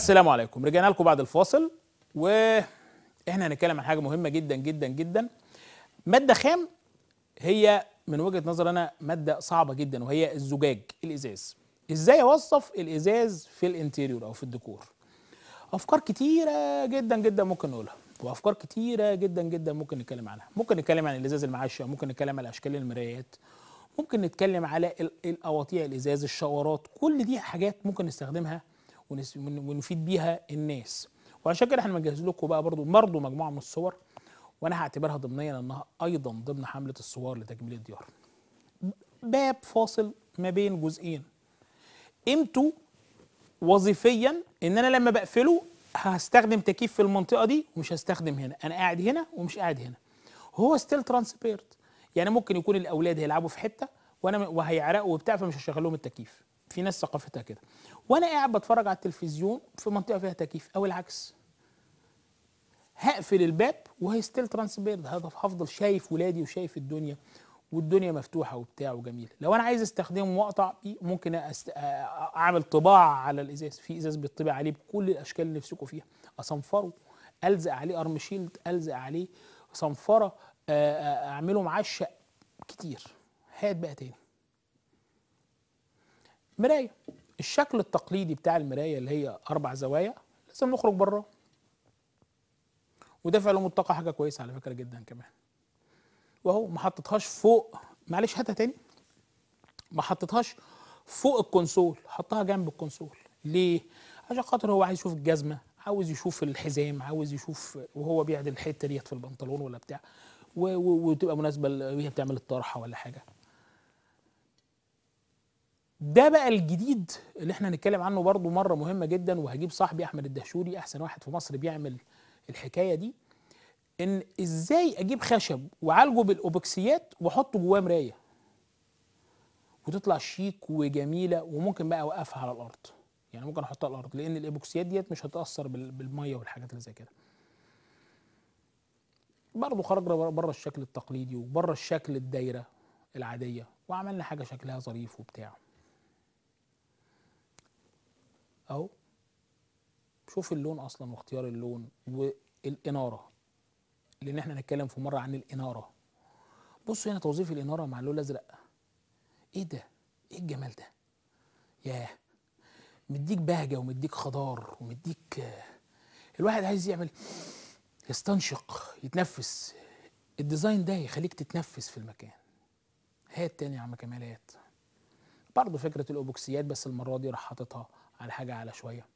السلام عليكم رجعنا لكم بعد الفاصل واحنا هنتكلم عن حاجه مهمه جدا جدا جدا ماده خام هي من وجهه نظر انا ماده صعبه جدا وهي الزجاج الازاز ازاي اوصف الازاز في الانتيريور او في الديكور افكار كتيره جدا جدا ممكن نقولها وافكار كتيره جدا جدا ممكن نتكلم عنها ممكن نتكلم عن الازاز المعشه ممكن نتكلم على اشكال المرايات ممكن نتكلم على القواطيع الازاز الشاورات كل دي حاجات ممكن نستخدمها ونفيد بيها الناس وعشان كده احنا مجهز لكم بقى برضو برضو مجموعه من الصور وانا هعتبرها ضمنيا انها ايضا ضمن حمله الصور لتجميل الديار باب فاصل ما بين جزئين قيمته وظيفيا ان انا لما بقفله هستخدم تكييف في المنطقه دي ومش هستخدم هنا انا قاعد هنا ومش قاعد هنا هو ستيل ترانسبيرت يعني ممكن يكون الاولاد هيلعبوا في حته وانا وهيعرقوا وبتاع فمش هشغل لهم التكييف في ناس ثقافتها كده وانا قاعد بتفرج على التلفزيون في منطقه فيها تكييف او العكس هقفل الباب وهي ستيل ترانسبيرد هفضل شايف ولادي وشايف الدنيا والدنيا مفتوحه وبتاع وجميل لو انا عايز استخدمه واقطع بيه ممكن أست... اعمل طباعه على الازاز في ازاز بيطبع عليه بكل الاشكال اللي نفسكم فيها اصنفره الزق عليه شيلد الزق عليه صنفره اعمله معشق كتير هات بقى تاني مرايه الشكل التقليدي بتاع المرايه اللي هي اربع زوايا لازم نخرج بره وده في علوم الطاقه حاجه كويسه على فكره جدا كمان واهو ما حطيتهاش فوق معلش هاتها تاني ما حطيتهاش فوق الكونسول حطها جنب الكونسول ليه عشان خاطر هو عايز يشوف الجزمه عاوز يشوف الحزام عاوز يشوف وهو بيعدل الحته ديت في البنطلون ولا بتاع وتبقى مناسبه وهي بتعمل الطرحه ولا حاجه ده بقى الجديد اللي احنا هنتكلم عنه برضه مره مهمه جدا وهجيب صاحبي احمد الدهشوري احسن واحد في مصر بيعمل الحكايه دي ان ازاي اجيب خشب وعالجه بالاوبكسيات واحطه جواه مرايه وتطلع شيك وجميله وممكن بقى اوقفها على الارض يعني ممكن احطها على الارض لان الايبوكسيات ديت مش هتاثر بالميه والحاجات اللي زي كده برضه خرجنا بره الشكل التقليدي وبره الشكل الدايره العاديه وعملنا حاجه شكلها ظريف وبتاع اهو شوف اللون اصلا واختيار اللون والاناره لان احنا هنتكلم في مره عن الاناره بص هنا توظيف الاناره مع اللون الازرق ايه ده ايه الجمال ده ياه مديك بهجه ومديك خضار ومديك الواحد عايز يعمل يستنشق يتنفس الديزاين ده يخليك تتنفس في المكان هات تاني يا عم كمالات برضه فكره الاوبوكسيات بس المره دي راح حاططها على حاجه اعلى شويه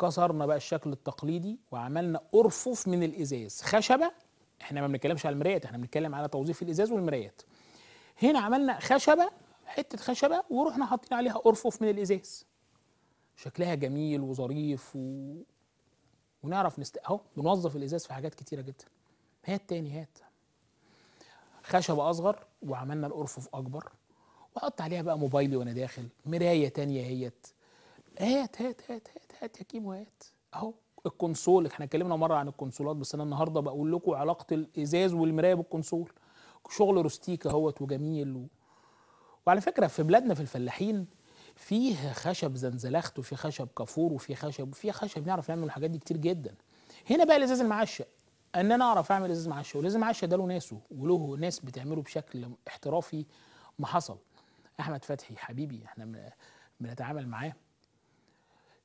كسرنا بقى الشكل التقليدي وعملنا ارفف من الازاز خشبه احنا ما بنتكلمش على المرايات احنا بنتكلم على توظيف الازاز والمرايات هنا عملنا خشبه حته خشبه ورحنا حاطين عليها ارفف من الازاز شكلها جميل وظريف و... ونعرف نست اهو بنوظف الازاز في حاجات كتيره جدا هات تاني هات خشبه اصغر وعملنا الارفف اكبر واحط عليها بقى موبايلي وانا داخل مرايه تانية هيت هات هات هات هات هات يا كيمو هات اهو الكونسول احنا اتكلمنا مره عن الكونسولات بس انا النهارده بقول لكم علاقه الازاز والمرايه بالكونسول شغل روستيك اهوت وجميل و... وعلى فكره في بلادنا في الفلاحين فيه خشب زنزلخت وفي خشب كافور وفي خشب وفي خشب نعرف نعمل الحاجات دي كتير جدا هنا بقى الازاز المعشق ان انا اعرف اعمل ازاز معشق والازاز معشق ده له ناسه وله ناس بتعمله بشكل احترافي ما حصل احمد فتحي حبيبي احنا بنتعامل معاه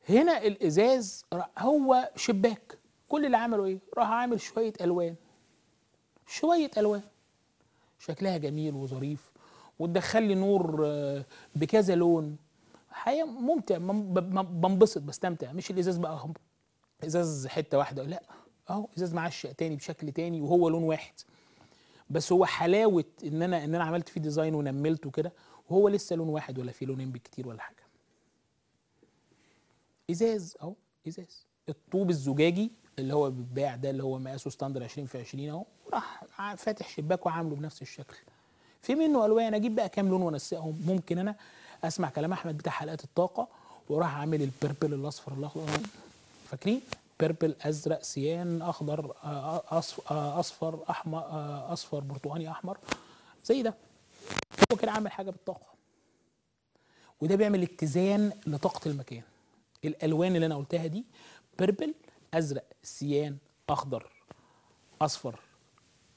هنا الازاز هو شباك كل اللي عمله ايه راح عامل شويه الوان شويه الوان شكلها جميل وظريف وتدخل لي نور آه، بكذا لون حقيقه ممتع بنبسط بستمتع مش الازاز بقى ازاز حته واحده لا اهو ازاز معشق تاني بشكل تاني وهو لون واحد بس هو حلاوه ان انا ان انا عملت فيه ديزاين ونملته كده وهو لسه لون واحد ولا في لونين بكتير ولا حاجه ازاز اهو ازاز الطوب الزجاجي اللي هو بيتباع ده اللي هو مقاسه ستاندر 20 في 20 اهو راح فاتح شباك وعامله بنفس الشكل في منه الوان اجيب بقى كام لون وانسقهم ممكن انا اسمع كلام احمد بتاع حلقات الطاقه وراح عامل البيربل الاصفر الاخضر فاكرين بيربل ازرق سيان اخضر آه، آه، آه، اصفر احمر اصفر برتقاني احمر زي ده ممكن عامل حاجه بالطاقه وده بيعمل اتزان لطاقه المكان الالوان اللي انا قلتها دي بيربل ازرق سيان اخضر اصفر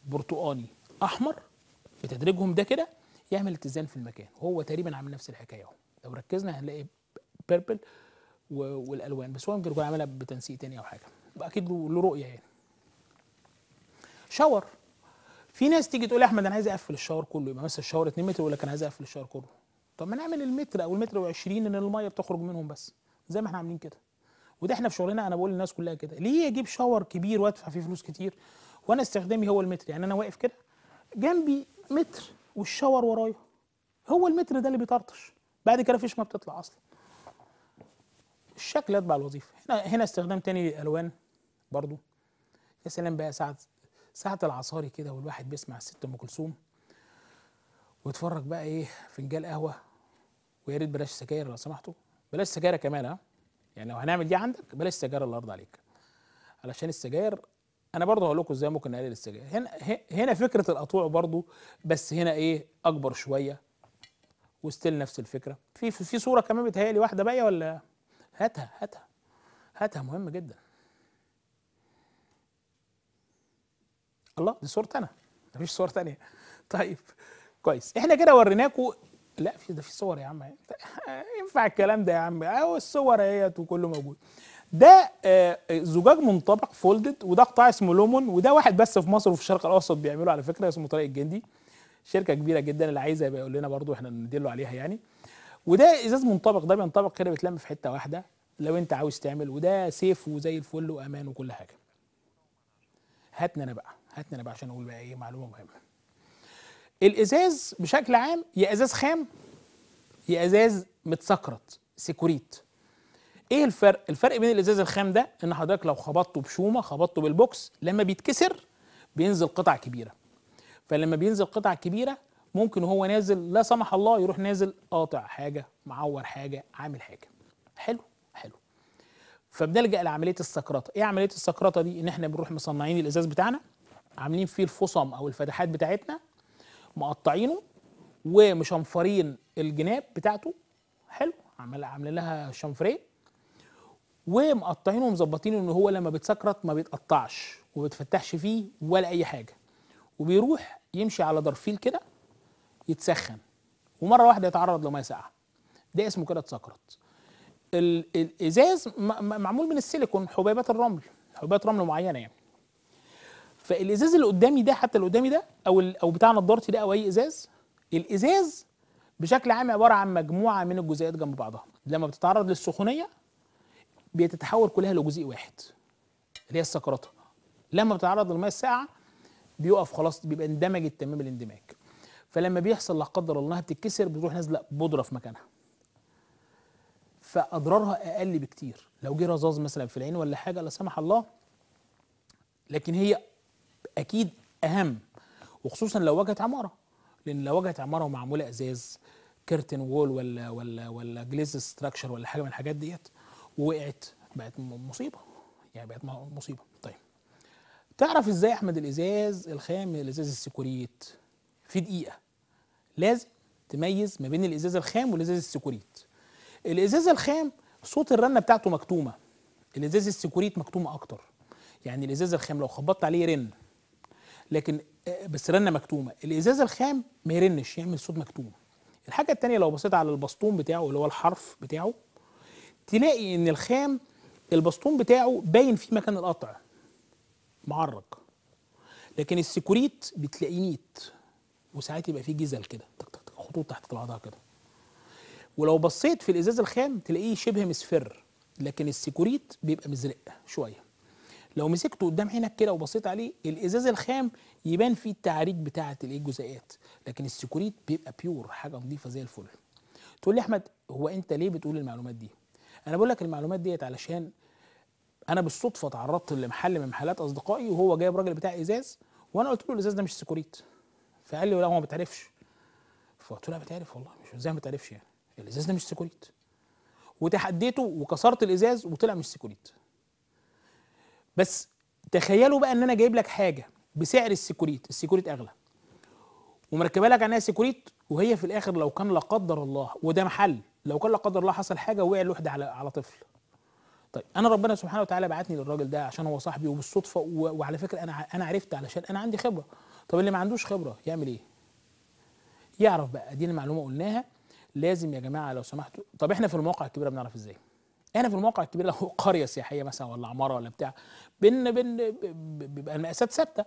برتقاني احمر بتدريجهم ده كده يعمل اتزان في المكان هو تقريبا عامل نفس الحكايه اهو لو ركزنا هنلاقي بيربل والالوان بس هو ممكن يكون عاملها بتنسيق تاني او حاجه اكيد له رؤيه يعني شاور في ناس تيجي تقول احمد انا عايز اقفل الشاور كله يبقى مثلا الشاور 2 متر يقول لك انا عايز اقفل الشاور كله طب ما نعمل المتر او المتر و20 ان الميه بتخرج منهم بس زي ما احنا عاملين كده وده احنا في شغلنا انا بقول للناس كلها كده ليه اجيب شاور كبير وادفع فيه فلوس كتير وانا استخدامي هو المتر يعني انا واقف كده جنبي متر والشاور ورايا هو المتر ده اللي بيطرطش بعد كده فيش ما بتطلع اصلا الشكل يتبع الوظيفه هنا هنا استخدام تاني للالوان برضو يا سلام بقى ساعه ساعة العصاري كده والواحد بيسمع الست أم كلثوم ويتفرج بقى إيه فنجان قهوة ويا ريت بلاش سجاير لو سمحتوا بلاش سجاير كمان ها يعني لو هنعمل دي عندك بلاش سجاير الله يرضى عليك علشان السجاير انا برضه هقول لكم ازاي ممكن نقلل السجاير هنا هنا فكره القطوع برضه بس هنا ايه اكبر شويه وستيل نفس الفكره في في صوره كمان بتهيألي واحده باقيه ولا هاتها هاتها هاتها مهم جدا الله دي صورتي انا مفيش صور تانية طيب كويس احنا كده وريناكم لا في ده في صور يا عم ينفع الكلام ده يا عم اهو الصور اهيت وكله موجود ده آه، زجاج منطبق فولدد وده قطاع اسمه لومون وده واحد بس في مصر وفي الشرق الاوسط بيعمله على فكره اسمه طارق الجندي شركه كبيره جدا اللي عايزه يبقى يقول لنا برضو احنا نديله عليها يعني وده ازاز منطبق ده بينطبق كده بيتلم في حته واحده لو انت عاوز تعمل وده سيف وزي الفل وامان وكل حاجه هاتنا انا بقى هاتني انا بقى عشان اقول بقى ايه معلومه مهمه الازاز بشكل عام يا ازاز خام يا ازاز متسكرت سيكوريت ايه الفرق الفرق بين الازاز الخام ده ان حضرتك لو خبطته بشومه خبطته بالبوكس لما بيتكسر بينزل قطع كبيره فلما بينزل قطع كبيره ممكن وهو نازل لا سمح الله يروح نازل قاطع حاجه معور حاجه عامل حاجه حلو حلو فبنلجا لعمليه السكرطه ايه عمليه السكرطه دي ان احنا بنروح مصنعين الازاز بتاعنا عاملين فيه الفصم او الفتحات بتاعتنا مقطعينه ومشنفرين الجناب بتاعته حلو عامل عاملين لها شنفريه ومقطعينه ومظبطينه ان هو لما بتسكرت ما بيتقطعش وما بتفتحش فيه ولا اي حاجه وبيروح يمشي على درفيل كده يتسخن ومره واحده يتعرض لميه ساقعه ده اسمه كده اتسكرت الازاز معمول من السيليكون حبيبات الرمل حبيبات رمل معينه يعني فالازاز اللي قدامي ده حتى اللي قدامي ده او او بتاع نضارتي ده او اي ازاز الازاز بشكل عام عباره عن مجموعه من الجزيئات جنب بعضها لما بتتعرض للسخونيه بتتحول كلها لجزيء واحد اللي هي السكرات لما بتتعرض للميه الساقعه بيقف خلاص بيبقى اندمجت تمام الاندماج فلما بيحصل لا قدر الله انها بتتكسر بتروح نازله بودره في مكانها فاضرارها اقل بكتير لو جه رذاذ مثلا في العين ولا حاجه لا سمح الله لكن هي اكيد اهم وخصوصا لو واجهت عماره لان لو واجهت عماره ومعموله ازاز كيرتن وول ولا ولا ولا جليز ستراكشر ولا حاجه من الحاجات ديت وقعت بقت مصيبه يعني بقت مصيبه طيب تعرف ازاي احمد الازاز الخام من الازاز السكوريت في دقيقه لازم تميز ما بين الازاز الخام والازاز السكوريت الازاز الخام صوت الرنه بتاعته مكتومه الازاز السكوريت مكتومه اكتر يعني الازاز الخام لو خبطت عليه يرن لكن آه، بس رنه مكتومه الازاز الخام ما يرنش يعمل صوت مكتوم الحاجه الثانيه لو بصيت على البسطوم بتاعه اللي هو الحرف بتاعه تلاقي ان الخام البسطوم بتاعه باين فيه مكان القطع معرق لكن السكوريت بتلاقيه نيت وساعات يبقى فيه جزل كده خطوط تحت بعضها كده ولو بصيت في الازاز الخام تلاقيه شبه مصفر لكن السكوريت بيبقى مزرق شويه لو مسكته قدام عينك كده وبصيت عليه الازاز الخام يبان فيه التعريج بتاعه الايه الجزيئات لكن السكوريت بيبقى بيور حاجه نظيفه زي الفل تقول لي احمد هو انت ليه بتقول المعلومات دي انا بقول لك المعلومات ديت علشان انا بالصدفه اتعرضت لمحل من محلات اصدقائي وهو جايب راجل بتاع ازاز وانا قلت له الازاز ده مش سكوريت فقال لي لا هو ما بتعرفش فقلت له لا بتعرف والله مش ازاي ما بتعرفش يعني الازاز ده مش سكوريت وتحديته وكسرت الازاز وطلع مش سكوريت بس تخيلوا بقى ان انا جايب لك حاجه بسعر السيكوريت السيكوريت اغلى ومركبه لك عليها سيكوريت وهي في الاخر لو كان لا قدر الله وده محل لو كان لا قدر الله حصل حاجه وقع الوحده على على طفل طيب انا ربنا سبحانه وتعالى بعتني للراجل ده عشان هو صاحبي وبالصدفه وعلى فكره انا انا عرفت علشان انا عندي خبره طب اللي ما عندوش خبره يعمل ايه يعرف بقى دي المعلومه قلناها لازم يا جماعه لو سمحتوا طب احنا في المواقع الكبيره بنعرف ازاي احنا يعني في المواقع الكبيره لو قريه سياحيه مثلا ولا عماره ولا بتاع بن بن بيبقى المقاسات ثابته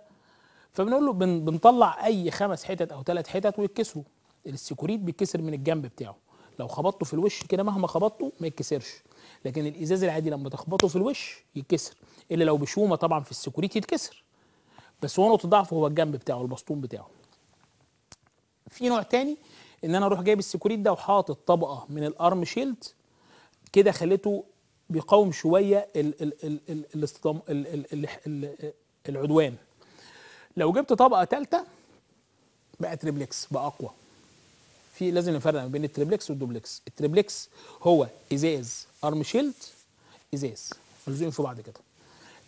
فبنقول له بن بنطلع اي خمس حتت او ثلاث حتت ويتكسروا السكوريت بيتكسر من الجنب بتاعه لو خبطته في الوش كده مهما خبطته ما يتكسرش لكن الازاز العادي لما تخبطه في الوش يتكسر الا لو بشومه طبعا في السكوريت يتكسر بس هو نقطه ضعفه هو الجنب بتاعه البسطون بتاعه في نوع تاني ان انا اروح جايب السكوريت ده وحاطط طبقه من الارم شيلد كده خلته بيقاوم شويه العدوان لو جبت طبقه ثالثه بقى تريبليكس بقى اقوى في لازم نفرق ما بين التريبليكس والدوبلكس التريبليكس هو ازاز ارم شيلد ازاز ملزوقين في بعض كده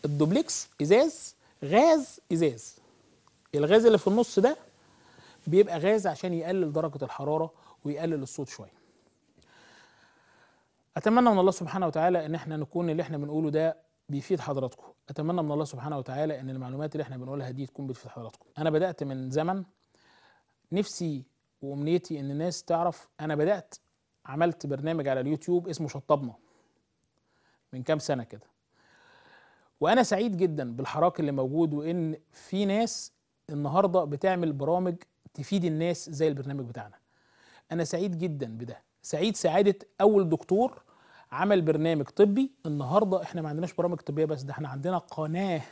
الدوبلكس ازاز غاز ازاز الغاز اللي في النص ده بيبقى غاز عشان يقلل درجه الحراره ويقلل الصوت شويه اتمنى من الله سبحانه وتعالى ان احنا نكون اللي احنا بنقوله ده بيفيد حضراتكم اتمنى من الله سبحانه وتعالى ان المعلومات اللي احنا بنقولها دي تكون بتفيد حضراتكم انا بدات من زمن نفسي وامنيتي ان الناس تعرف انا بدات عملت برنامج على اليوتيوب اسمه شطبنا من كام سنه كده وانا سعيد جدا بالحراك اللي موجود وان في ناس النهارده بتعمل برامج تفيد الناس زي البرنامج بتاعنا انا سعيد جدا بده سعيد سعاده اول دكتور عمل برنامج طبي النهارده احنا ما عندناش برامج طبيه بس ده احنا عندنا قناه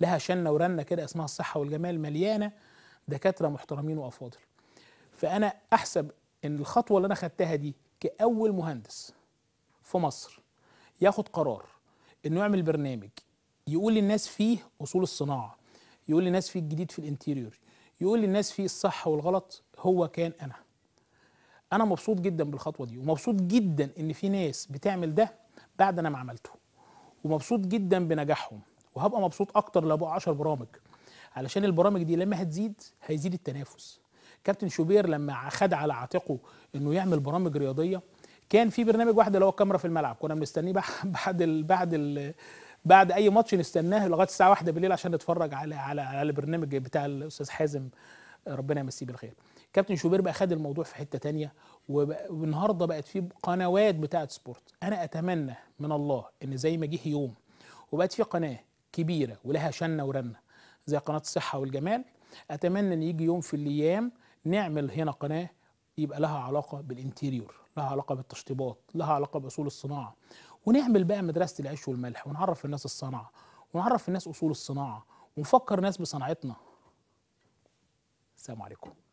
لها شنه ورنه كده اسمها الصحه والجمال مليانه دكاتره محترمين وافاضل فانا احسب ان الخطوه اللي انا خدتها دي كاول مهندس في مصر ياخد قرار انه يعمل برنامج يقول للناس فيه اصول الصناعه يقول للناس فيه الجديد في الانتيريور يقول للناس فيه الصح والغلط هو كان انا انا مبسوط جدا بالخطوه دي ومبسوط جدا ان في ناس بتعمل ده بعد انا ما عملته ومبسوط جدا بنجاحهم وهبقى مبسوط اكتر لو بقى 10 برامج علشان البرامج دي لما هتزيد هيزيد التنافس كابتن شوبير لما خد على عاتقه انه يعمل برامج رياضيه كان في برنامج واحد اللي هو الكاميرا في الملعب كنا بنستنيه بعد الـ بعد الـ بعد اي ماتش نستناه لغايه الساعه 1 بالليل عشان نتفرج على على على البرنامج بتاع الاستاذ حازم ربنا يمسيه بالخير كابتن شوبير بقى خد الموضوع في حته تانية والنهارده بقت في قنوات بتاعه سبورت انا اتمنى من الله ان زي ما جه يوم وبقت في قناه كبيره ولها شنه ورنه زي قناه الصحه والجمال اتمنى ان يجي يوم في الايام نعمل هنا قناه يبقى لها علاقه بالانتيريور لها علاقه بالتشطيبات لها علاقه باصول الصناعه ونعمل بقى مدرسه العيش والملح ونعرف الناس الصنعه ونعرف الناس اصول الصناعه ونفكر الناس بصناعتنا السلام عليكم